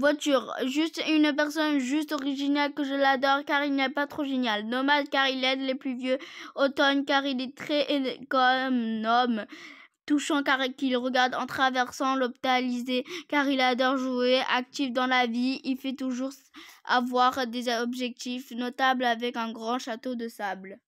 Voiture, juste une personne juste originale que je l'adore car il n'est pas trop génial. Nomade car il aide les plus vieux. Automne car il est très comme homme. Touchant car il regarde en traversant l'hôpitalisé car il adore jouer. Actif dans la vie, il fait toujours avoir des objectifs notables avec un grand château de sable.